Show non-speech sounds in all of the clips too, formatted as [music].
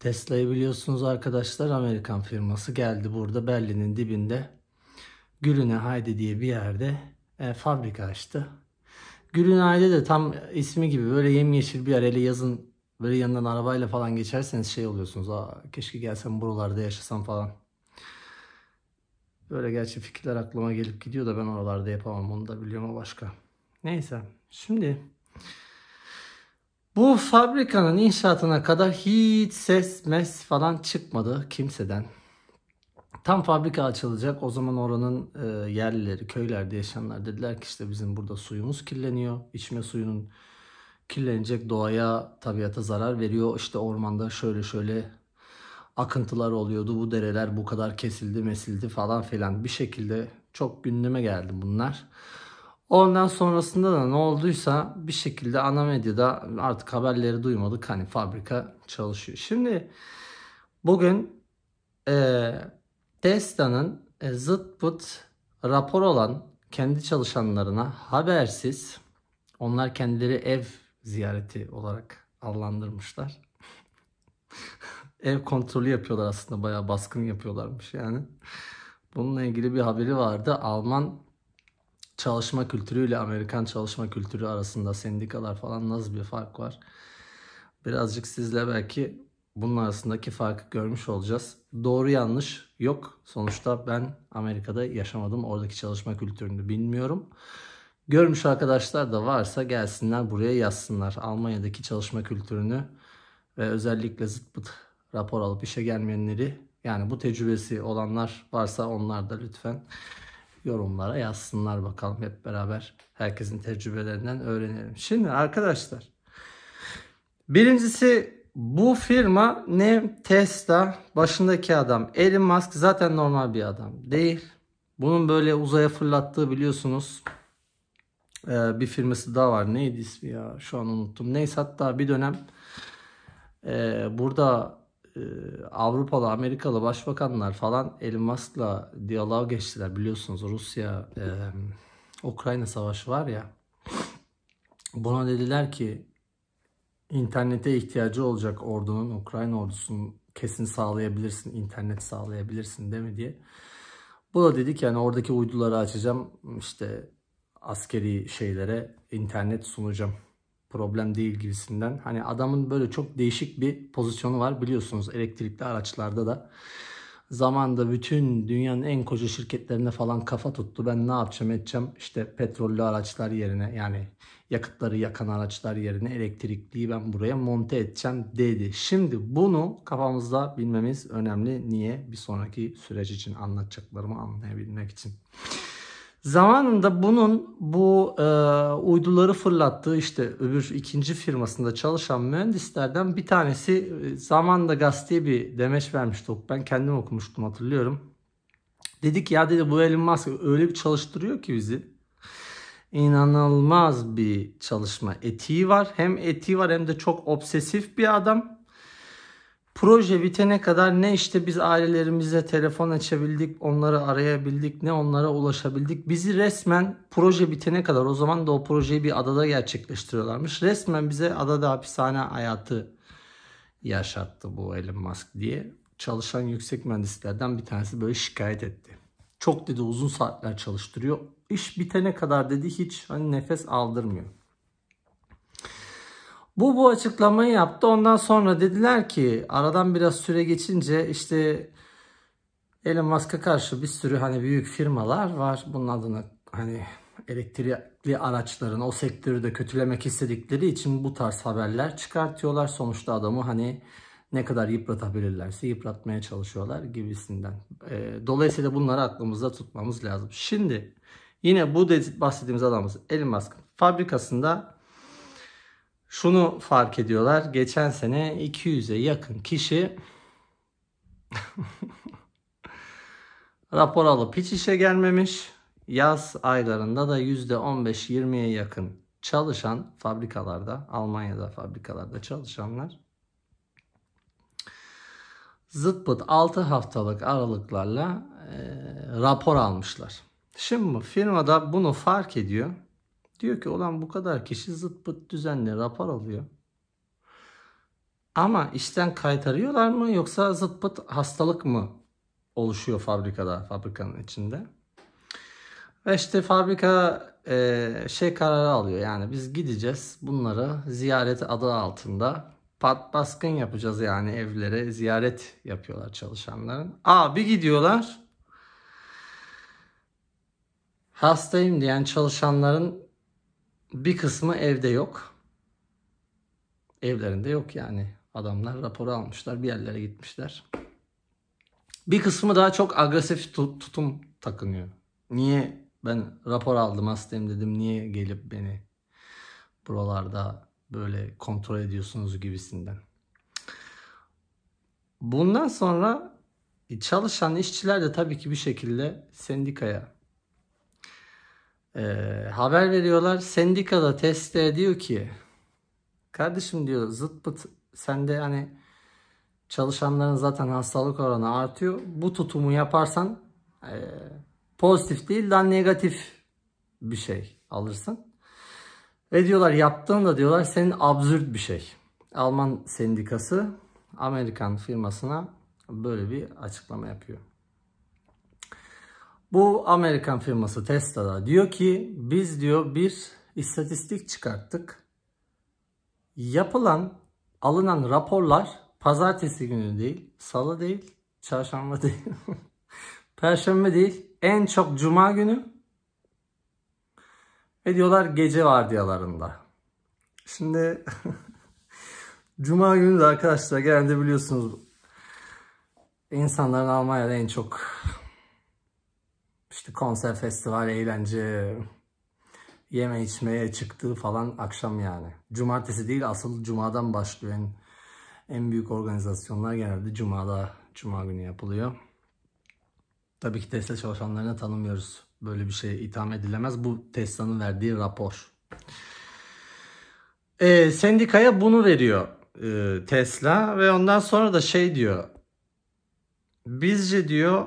Tesla'yı biliyorsunuz arkadaşlar Amerikan firması geldi burada Berlin'in dibinde Gülüne Haydi diye bir yerde e, fabrika açtı. Gülüne Haydi de tam ismi gibi böyle yemyeşil bir yer hele yazın böyle yanından arabayla falan geçerseniz şey oluyorsunuz. Aa, keşke gelsem buralarda yaşasam falan. Böyle gerçi fikirler aklıma gelip gidiyor da ben oralarda yapamam onu da biliyorum o başka. Neyse şimdi bu fabrikanın inşaatına kadar hiç ses mes falan çıkmadı kimseden. Tam fabrika açılacak o zaman oranın e, yerlileri, köylerde yaşayanlar dediler ki işte bizim burada suyumuz kirleniyor. İçme suyunun kirlenecek doğaya, tabiata zarar veriyor. İşte ormanda şöyle şöyle akıntılar oluyordu. Bu dereler bu kadar kesildi mesildi falan filan bir şekilde çok gündeme geldi bunlar. Ondan sonrasında da ne olduysa bir şekilde ana medyada artık haberleri duymadık. Hani fabrika çalışıyor. Şimdi bugün e, Tesla'nın e, zıt pıt rapor olan kendi çalışanlarına habersiz onlar kendileri ev ziyareti olarak adlandırmışlar. [laughs] ev kontrolü yapıyorlar aslında bayağı baskın yapıyorlarmış yani. Bununla ilgili bir haberi vardı. Alman çalışma kültürüyle Amerikan çalışma kültürü arasında sendikalar falan nasıl bir fark var? Birazcık sizle belki bunun arasındaki farkı görmüş olacağız. Doğru yanlış yok. Sonuçta ben Amerika'da yaşamadım. Oradaki çalışma kültürünü bilmiyorum. Görmüş arkadaşlar da varsa gelsinler buraya yazsınlar. Almanya'daki çalışma kültürünü ve özellikle zıt pıt rapor alıp işe gelmeyenleri yani bu tecrübesi olanlar varsa onlar da lütfen yorumlara yazsınlar bakalım hep beraber herkesin tecrübelerinden öğrenelim. Şimdi arkadaşlar birincisi bu firma ne Tesla başındaki adam Elon Musk zaten normal bir adam değil. Bunun böyle uzaya fırlattığı biliyorsunuz ee, bir firması daha var. Neydi ismi ya? Şu an unuttum. Neyse hatta bir dönem e, burada e, Avrupalı, Amerikalı başbakanlar falan Elon Musk'la diyalog geçtiler biliyorsunuz Rusya e, Ukrayna savaşı var ya. Buna dediler ki internete ihtiyacı olacak ordunun, Ukrayna ordusunun kesin sağlayabilirsin, internet sağlayabilirsin deme diye. Bu da dedik yani oradaki uyduları açacağım işte askeri şeylere internet sunacağım problem değil gibisinden. Hani adamın böyle çok değişik bir pozisyonu var biliyorsunuz elektrikli araçlarda da. Zamanda bütün dünyanın en koca şirketlerine falan kafa tuttu. Ben ne yapacağım edeceğim işte petrollü araçlar yerine yani yakıtları yakan araçlar yerine elektrikliyi ben buraya monte edeceğim dedi. Şimdi bunu kafamızda bilmemiz önemli. Niye? Bir sonraki süreç için anlatacaklarımı anlayabilmek için. Zamanında bunun bu e, uyduları fırlattığı işte öbür ikinci firmasında çalışan mühendislerden bir tanesi e, zamanında gazeteye bir demeç vermişti. Ben kendim okumuştum hatırlıyorum. Dedik ya dedi bu Elon Musk öyle bir çalıştırıyor ki bizi. İnanılmaz bir çalışma etiği var. Hem etiği var hem de çok obsesif bir adam. Proje bitene kadar ne işte biz ailelerimize telefon açabildik, onları arayabildik, ne onlara ulaşabildik. Bizi resmen proje bitene kadar o zaman da o projeyi bir adada gerçekleştiriyorlarmış. Resmen bize adada hapishane hayatı yaşattı bu Elon Musk diye. Çalışan yüksek mühendislerden bir tanesi böyle şikayet etti. Çok dedi uzun saatler çalıştırıyor. İş bitene kadar dedi hiç hani nefes aldırmıyor. Bu bu açıklamayı yaptı. Ondan sonra dediler ki aradan biraz süre geçince işte Elon Musk'a karşı bir sürü hani büyük firmalar var. Bunun adını hani elektrikli araçların o sektörü de kötülemek istedikleri için bu tarz haberler çıkartıyorlar. Sonuçta adamı hani ne kadar yıpratabilirlerse yıpratmaya çalışıyorlar gibisinden. Ee, dolayısıyla bunları aklımızda tutmamız lazım. Şimdi yine bu bahsettiğimiz adamız Elon Musk'ın fabrikasında şunu fark ediyorlar. Geçen sene 200'e yakın kişi [laughs] rapor alıp hiç işe gelmemiş. Yaz aylarında da %15-20'ye yakın çalışan fabrikalarda, Almanya'da fabrikalarda çalışanlar zıt pıt 6 haftalık aralıklarla e, rapor almışlar. Şimdi firmada bunu fark ediyor Diyor ki olan bu kadar kişi zıt pıt düzenli rapor alıyor. Ama işten kaytarıyorlar mı yoksa zıt pıt hastalık mı oluşuyor fabrikada, fabrikanın içinde? Ve işte fabrika e, şey kararı alıyor yani biz gideceğiz bunları ziyareti adı altında pat baskın yapacağız yani evlere ziyaret yapıyorlar çalışanların. Aa bir gidiyorlar hastayım diyen çalışanların bir kısmı evde yok. Evlerinde yok yani. Adamlar raporu almışlar, bir yerlere gitmişler. Bir kısmı daha çok agresif tut- tutum takınıyor. Niye ben rapor aldım hastayım dedim. Niye gelip beni buralarda böyle kontrol ediyorsunuz gibisinden. Bundan sonra e, çalışan işçiler de tabii ki bir şekilde sendikaya e, haber veriyorlar. Sendikada teste diyor ki kardeşim diyor zıt pıt sende hani çalışanların zaten hastalık oranı artıyor. Bu tutumu yaparsan e, pozitif değil lan negatif bir şey alırsın. Ve diyorlar yaptığında diyorlar senin absürt bir şey. Alman sendikası Amerikan firmasına böyle bir açıklama yapıyor. Bu Amerikan firması Tesla'da diyor ki biz diyor bir istatistik çıkarttık. Yapılan alınan raporlar pazartesi günü değil, salı değil, çarşamba değil, [laughs] perşembe değil, en çok cuma günü ve diyorlar gece vardiyalarında. Şimdi [laughs] cuma günü de arkadaşlar genelde biliyorsunuz insanların Almanya'da en çok işte konser, festival, eğlence, yeme içmeye çıktığı falan akşam yani. Cumartesi değil asıl cumadan başlıyor. En, en büyük organizasyonlar genelde cumada, cuma günü yapılıyor. Tabii ki Tesla çalışanlarını tanımıyoruz. Böyle bir şey itham edilemez. Bu Tesla'nın verdiği rapor. Ee, sendikaya bunu veriyor e, Tesla ve ondan sonra da şey diyor. Bizce diyor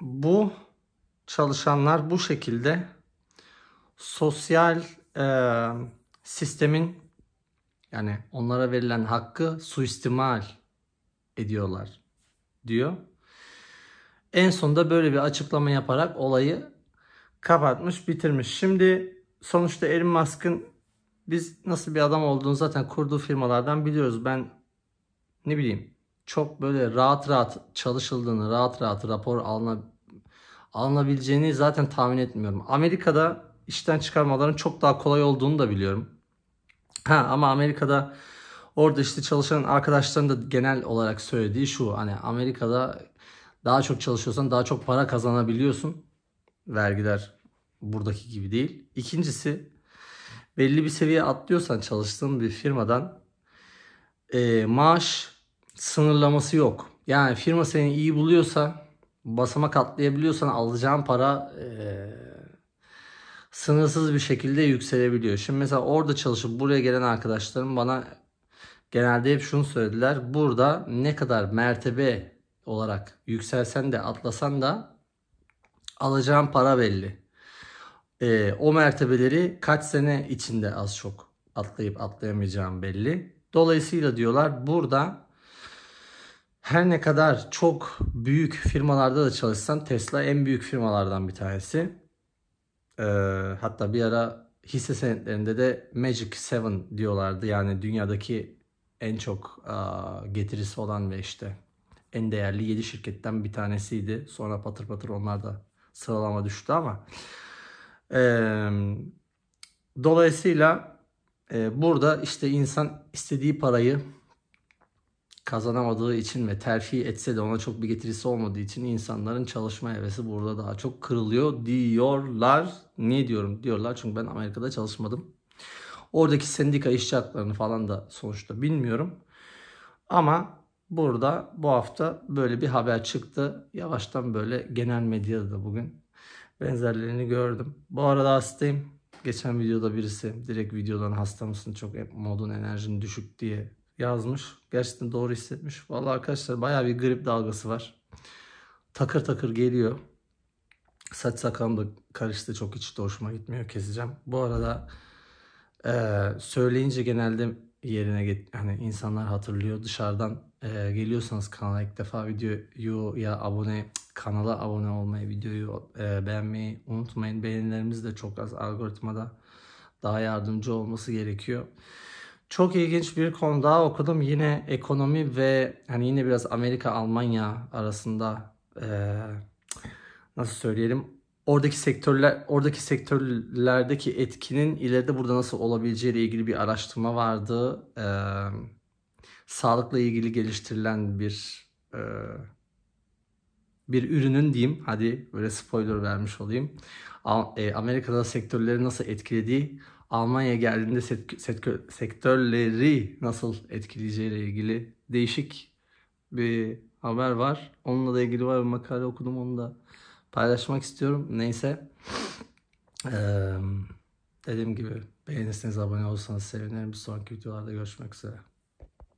bu çalışanlar bu şekilde sosyal e, sistemin yani onlara verilen hakkı suistimal ediyorlar diyor. En sonunda böyle bir açıklama yaparak olayı kapatmış, bitirmiş. Şimdi sonuçta Elon Musk'ın biz nasıl bir adam olduğunu zaten kurduğu firmalardan biliyoruz. Ben ne bileyim çok böyle rahat rahat çalışıldığını, rahat rahat rapor alınabildiğini alınabileceğini zaten tahmin etmiyorum. Amerika'da işten çıkarmaların çok daha kolay olduğunu da biliyorum. Ha ama Amerika'da orada işte çalışan arkadaşların da genel olarak söylediği şu hani Amerika'da daha çok çalışıyorsan daha çok para kazanabiliyorsun. Vergiler buradaki gibi değil. İkincisi belli bir seviye atlıyorsan çalıştığın bir firmadan e, maaş sınırlaması yok. Yani firma seni iyi buluyorsa basamak atlayabiliyorsan alacağın para e, sınırsız bir şekilde yükselebiliyor. Şimdi mesela orada çalışıp buraya gelen arkadaşlarım bana genelde hep şunu söylediler. Burada ne kadar mertebe olarak yükselsen de atlasan da alacağın para belli. E, o mertebeleri kaç sene içinde az çok atlayıp atlayamayacağım belli. Dolayısıyla diyorlar burada her ne kadar çok büyük firmalarda da çalışsan Tesla en büyük firmalardan bir tanesi. Ee, hatta bir ara hisse senetlerinde de Magic Seven diyorlardı. Yani dünyadaki en çok a, getirisi olan ve işte en değerli 7 şirketten bir tanesiydi. Sonra patır patır onlar da sıralama düştü ama. Ee, dolayısıyla e, burada işte insan istediği parayı kazanamadığı için ve terfi etse de ona çok bir getirisi olmadığı için insanların çalışma hevesi burada daha çok kırılıyor diyorlar. Niye diyorum diyorlar çünkü ben Amerika'da çalışmadım. Oradaki sendika işçi haklarını falan da sonuçta bilmiyorum. Ama burada bu hafta böyle bir haber çıktı. Yavaştan böyle genel medyada da bugün benzerlerini gördüm. Bu arada hastayım. Geçen videoda birisi direkt videodan hasta mısın çok e- modun enerjin düşük diye yazmış. Gerçekten doğru hissetmiş. Vallahi arkadaşlar baya bir grip dalgası var. Takır takır geliyor. Saç sakalım da karıştı. Çok hiç de hoşuma gitmiyor. Keseceğim. Bu arada e, söyleyince genelde yerine git, hani insanlar hatırlıyor. Dışarıdan e, geliyorsanız kanala ilk defa videoyu ya abone kanala abone olmayı, videoyu e, beğenmeyi unutmayın. Beğenilerimiz de çok az algoritmada daha yardımcı olması gerekiyor. Çok ilginç bir konu daha okudum. Yine ekonomi ve hani yine biraz Amerika Almanya arasında ee, nasıl söyleyelim oradaki sektörler oradaki sektörlerdeki etkinin ileride burada nasıl olabileceğiyle ilgili bir araştırma vardı. Ee, sağlıkla ilgili geliştirilen bir e, bir ürünün diyeyim. Hadi böyle spoiler vermiş olayım. Amerika'da sektörleri nasıl etkilediği Almanya geldiğinde set- sektörleri nasıl etkileyeceğiyle ilgili değişik bir haber var. Onunla da ilgili var bir makale okudum onu da paylaşmak istiyorum. Neyse ee, dediğim gibi beğenirseniz abone olursanız sevinirim. Bir sonraki videolarda görüşmek üzere.